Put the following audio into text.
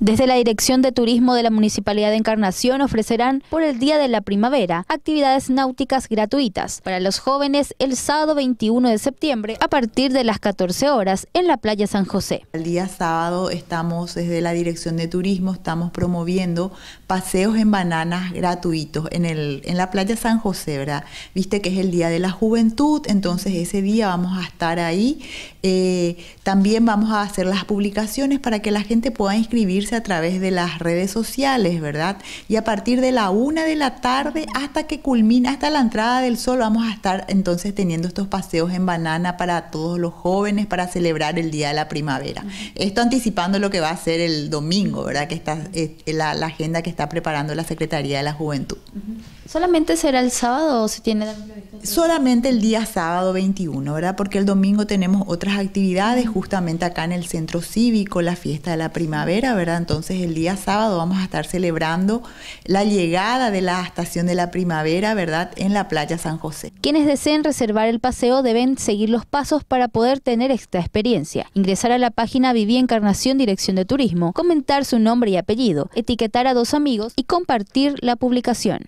Desde la Dirección de Turismo de la Municipalidad de Encarnación ofrecerán por el Día de la Primavera actividades náuticas gratuitas para los jóvenes el sábado 21 de septiembre a partir de las 14 horas en la playa San José. El día sábado estamos desde la Dirección de Turismo, estamos promoviendo paseos en bananas gratuitos en, el, en la playa San José, ¿verdad? Viste que es el Día de la Juventud, entonces ese día vamos a estar ahí. Eh, también vamos a hacer las publicaciones para que la gente pueda inscribirse a través de las redes sociales, ¿verdad? Y a partir de la una de la tarde hasta que culmina, hasta la entrada del sol, vamos a estar entonces teniendo estos paseos en banana para todos los jóvenes para celebrar el Día de la Primavera. Esto anticipando lo que va a ser el domingo, ¿verdad? Que está eh, la, la, agenda que está preparando la Secretaría de la Juventud. ¿Solamente será el sábado o se tiene solamente el día sábado 21, ¿verdad? Porque el domingo tenemos otras actividades justamente acá en el centro cívico, la fiesta de la primavera, ¿verdad? Entonces el día sábado vamos a estar celebrando la llegada de la estación de la primavera, ¿verdad? En la playa San José. Quienes deseen reservar el paseo deben seguir los pasos para poder tener esta experiencia. Ingresar a la página Viví Encarnación Dirección de Turismo, comentar su nombre y apellido, etiquetar a dos amigos y compartir la publicación.